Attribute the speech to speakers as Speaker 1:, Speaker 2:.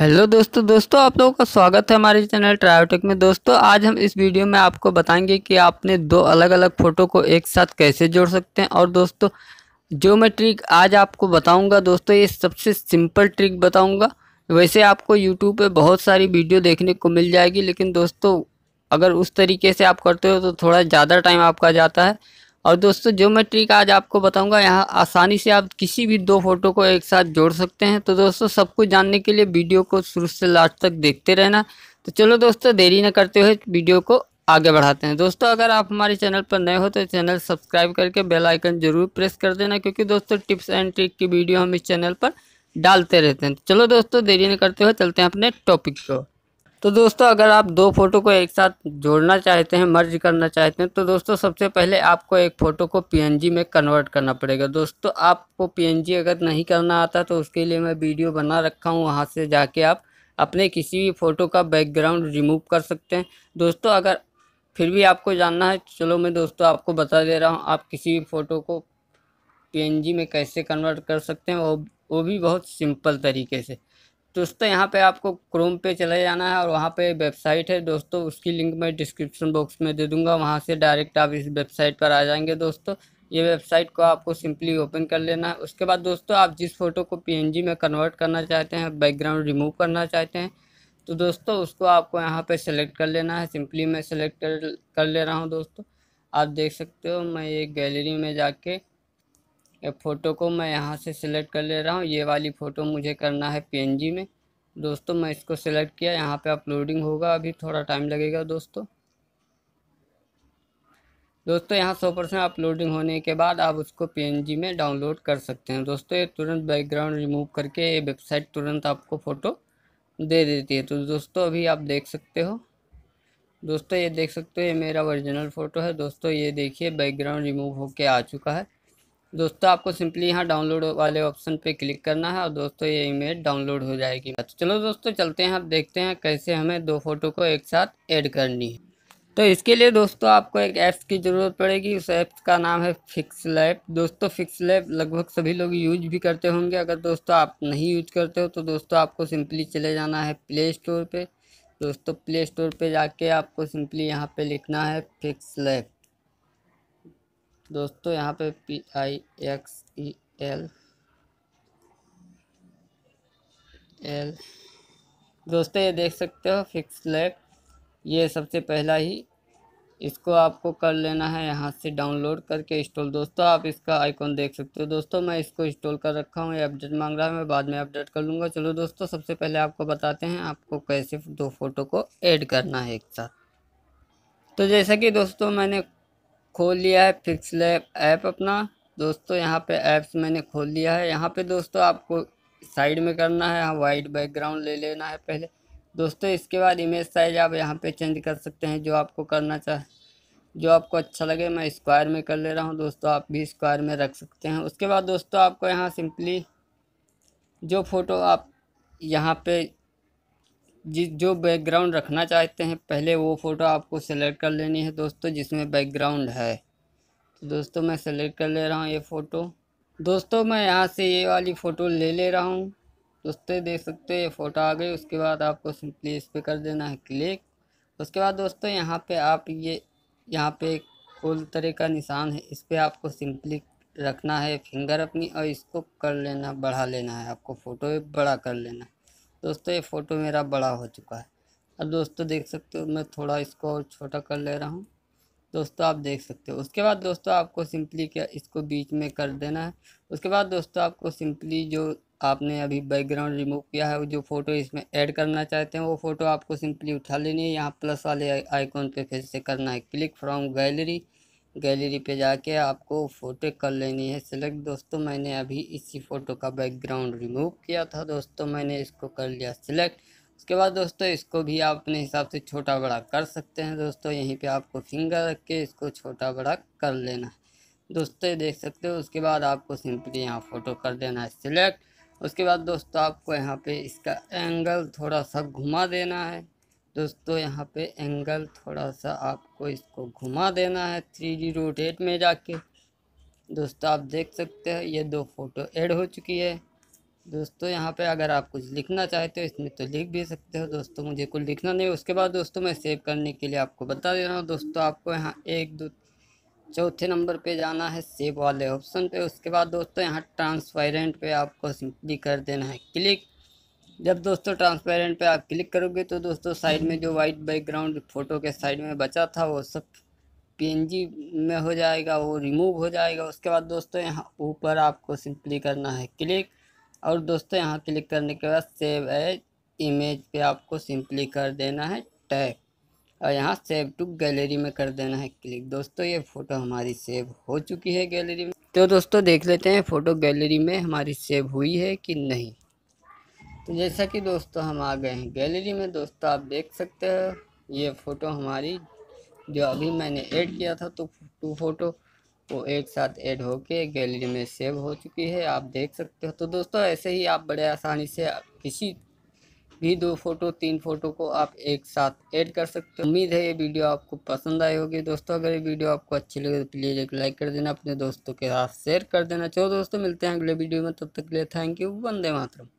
Speaker 1: hello दोस्तों दोस्तों आप लोगों का स्वागत है हमारे चैनल ट्रायोटेक में दोस्तों आज हम इस वीडियो में आपको बताएंगे कि आपने दो अलग अलग फ़ोटो को एक साथ कैसे जोड़ सकते हैं और दोस्तों जो मैं ट्रिक आज आपको बताऊंगा दोस्तों ये सबसे सिंपल ट्रिक बताऊंगा वैसे आपको यूट्यूब पे बहुत सारी वीडियो देखने को मिल जाएगी लेकिन दोस्तों अगर उस तरीके से आप करते हो तो थोड़ा ज़्यादा टाइम आपका जाता है और दोस्तों जो मैं ट्रिक आज आपको बताऊंगा यहाँ आसानी से आप किसी भी दो फोटो को एक साथ जोड़ सकते हैं तो दोस्तों सब कुछ जानने के लिए वीडियो को शुरू से लास्ट तक देखते रहना तो चलो दोस्तों देरी ना करते हुए वीडियो को आगे बढ़ाते हैं दोस्तों अगर आप हमारे चैनल पर नए हो तो चैनल सब्सक्राइब करके बेल आइकन जरूर प्रेस कर देना क्योंकि दोस्तों टिप्स एंड ट्रिक की वीडियो हम इस चैनल पर डालते रहते हैं तो चलो दोस्तों देरी न करते हुए चलते हैं अपने टॉपिक को तो दोस्तों अगर आप दो फ़ोटो को एक साथ जोड़ना चाहते हैं मर्ज करना चाहते हैं तो दोस्तों सबसे पहले आपको एक फ़ोटो को पीएनजी में कन्वर्ट करना पड़ेगा दोस्तों आपको पीएनजी अगर नहीं करना आता तो उसके लिए मैं वीडियो बना रखा हूँ वहाँ से जाके आप अपने किसी भी फ़ोटो का बैकग्राउंड रिमूव कर सकते हैं दोस्तों अगर फिर भी आपको जानना है चलो मैं दोस्तों आपको बता दे रहा हूँ आप किसी भी फ़ोटो को पी में कैसे कन्वर्ट कर सकते हैं वो वो भी बहुत सिंपल तरीके से दोस्तों यहाँ पे आपको क्रोम पे चले जाना है और वहाँ पे वेबसाइट है दोस्तों उसकी लिंक मैं डिस्क्रिप्शन बॉक्स में दे दूँगा वहाँ से डायरेक्ट आप इस वेबसाइट पर आ जाएंगे दोस्तों ये वेबसाइट को आपको सिंपली ओपन कर लेना है उसके बाद दोस्तों आप जिस फ़ोटो को पी में कन्वर्ट करना चाहते हैं बैकग्राउंड रिमूव करना चाहते हैं तो दोस्तों उसको आपको यहाँ पर सेलेक्ट कर लेना है सिंपली मैं सेलेक्ट कर, कर ले रहा हूँ दोस्तों आप देख सकते हो मैं एक गैलरी में जाके फ़ोटो को मैं यहाँ से सिलेक्ट कर ले रहा हूँ ये वाली फ़ोटो मुझे करना है पीएनजी में दोस्तों मैं इसको सिलेक्ट किया यहाँ पे अपलोडिंग होगा अभी थोड़ा टाइम लगेगा दोस्तों दोस्तों यहाँ सौ परसेंट अपलोडिंग होने के बाद आप उसको पीएनजी में डाउनलोड कर सकते हैं दोस्तों ये तुरंत बैकग्राउंड रिमूव करके ये वेबसाइट तुरंत आपको फ़ोटो दे देती है तो दोस्तों अभी आप देख सकते हो दोस्तों ये देख सकते हो ये मेरा ओरिजिनल फ़ोटो है दोस्तों ये देखिए बैकग्राउंड रिमूव होके आ चुका है दोस्तों आपको सिंपली यहाँ डाउनलोड वाले ऑप्शन पे क्लिक करना है और दोस्तों ये इमेज डाउनलोड हो जाएगी तो चलो दोस्तों चलते हैं आप देखते हैं कैसे हमें दो फोटो को एक साथ ऐड करनी है तो इसके लिए दोस्तों आपको एक ऐप्स की ज़रूरत पड़ेगी उस ऐप्स का नाम है फिक्स लैप दोस्तों फिक्स लैप लगभग सभी लोग यूज भी करते होंगे अगर दोस्तों आप नहीं यूज करते हो तो दोस्तों आपको सिंपली चले जाना है प्ले स्टोर पर दोस्तों प्ले स्टोर पर जाके आपको सिंपली यहाँ पर लिखना है फिक्स लैप दोस्तों यहाँ पे P I X E L L दोस्तों ये देख सकते हो फिक्स लेग ये सबसे पहला ही इसको आपको कर लेना है यहाँ से डाउनलोड करके इंस्टॉल दोस्तों आप इसका आइकॉन देख सकते हो दोस्तों मैं इसको इंस्टॉल कर रखा हूँ ये अपडेट मांग रहा है मैं बाद में अपडेट कर लूँगा चलो दोस्तों सबसे पहले आपको बताते हैं आपको कैसे दो फोटो को ऐड करना है एक साथ तो जैसा कि दोस्तों मैंने खोल लिया है फिक्स लैब ऐप अपना दोस्तों यहाँ पे ऐप्स मैंने खोल लिया है यहाँ पे दोस्तों आपको साइड में करना है यहाँ वाइट बैकग्राउंड ले लेना है पहले दोस्तों इसके बाद इमेज साइज आप यहाँ पे चेंज कर सकते हैं जो आपको करना चाह जो आपको अच्छा लगे मैं स्क्वायर में कर ले रहा हूँ दोस्तों आप भी स्क्वायर में रख सकते हैं उसके बाद दोस्तों आपको यहाँ सिंपली जो फ़ोटो आप यहाँ पे जिस जो बैकग्राउंड रखना चाहते हैं पहले वो फ़ोटो आपको सेलेक्ट कर लेनी है दोस्तों जिसमें बैकग्राउंड है तो दोस्तों मैं सेलेक्ट कर ले रहा हूँ ये फ़ोटो दोस्तों मैं यहाँ से ये वाली फ़ोटो ले ले रहा हूँ दोस्तों देख सकते हो ये फ़ोटो आ गई उसके बाद आपको सिंपली इस पर कर देना है क्लिक उसके बाद दोस्तों यहाँ पे आप ये यहाँ पे कोल तरह का निशान है इस पर आपको सिंपली रखना है फिंगर अपनी और इसको कर लेना बढ़ा लेना है आपको फ़ोटो बड़ा कर लेना दोस्तों ये फ़ोटो मेरा बड़ा हो चुका है अब दोस्तों देख सकते हो मैं थोड़ा इसको और छोटा कर ले रहा हूँ दोस्तों आप देख सकते हो उसके बाद दोस्तों आपको सिंपली क्या इसको बीच में कर देना है उसके बाद दोस्तों आपको सिंपली जो आपने अभी बैकग्राउंड रिमूव किया है वो जो फ़ोटो इसमें ऐड करना चाहते हैं वो फ़ोटो आपको सिंपली उठा लेनी है यहाँ प्लस वाले आइकॉन पे फिर से करना है क्लिक फ्रॉम गैलरी गैलरी पे जाके आपको फ़ोटो कर लेनी है सिलेक्ट दोस्तों मैंने अभी इसी फ़ोटो का बैकग्राउंड रिमूव किया था दोस्तों मैंने इसको कर लिया सिलेक्ट उसके बाद दोस्तों इसको भी आप अपने हिसाब से छोटा बड़ा कर सकते हैं दोस्तों यहीं पे आपको फिंगर रख के इसको छोटा बड़ा कर लेना है दोस्तों देख सकते हो उसके बाद आपको सिंपली यहाँ फ़ोटो कर देना है सिलेक्ट उसके बाद दोस्तों आपको यहाँ पर इसका एंगल थोड़ा सा घुमा देना है दोस्तों यहाँ पे एंगल थोड़ा सा आपको इसको घुमा देना है थ्री डी रोटेट में जाके दोस्तों आप देख सकते हैं ये दो फ़ोटो ऐड हो चुकी है दोस्तों यहाँ पे अगर आप कुछ लिखना चाहते हो इसमें तो लिख भी सकते हो दोस्तों मुझे कुछ लिखना नहीं उसके बाद दोस्तों मैं सेव करने के लिए आपको बता दे रहा हूँ दोस्तों आपको यहाँ एक दो चौथे नंबर पे जाना है सेव वाले ऑप्शन पे उसके बाद दोस्तों यहाँ ट्रांसपेरेंट पे आपको सिंपली कर देना है क्लिक जब दोस्तों ट्रांसपेरेंट पे आप क्लिक करोगे तो दोस्तों साइड में जो वाइट बैकग्राउंड फ़ोटो के साइड में बचा था वो सब पीएनजी में हो जाएगा वो रिमूव हो जाएगा उसके बाद दोस्तों यहाँ ऊपर आपको सिंपली करना है क्लिक और दोस्तों यहाँ क्लिक करने के बाद सेव एज इमेज पे आपको सिंपली कर देना है टैग और यहाँ सेव टू गैलरी में कर देना है क्लिक दोस्तों ये फ़ोटो हमारी सेव हो चुकी है गैलरी में तो दोस्तों देख लेते हैं फ़ोटो गैलरी में हमारी सेव हुई है कि नहीं तो जैसा कि दोस्तों हम आ गए हैं गैलरी में दोस्तों आप देख सकते हो ये फ़ोटो हमारी जो अभी मैंने ऐड किया था तो टू फोटो वो एक साथ ऐड होके गैलरी में सेव हो चुकी है आप देख सकते हो तो दोस्तों ऐसे ही आप बड़े आसानी से किसी भी दो फोटो तीन फोटो को आप एक साथ ऐड कर सकते हो उम्मीद है ये वीडियो आपको पसंद आई होगी दोस्तों अगर ये वीडियो आपको अच्छी लगे तो प्लीज़ एक लाइक कर देना अपने दोस्तों के साथ शेयर कर देना चलो दोस्तों मिलते हैं अगले वीडियो में तब तक के लिए थैंक यू वंदे मातरम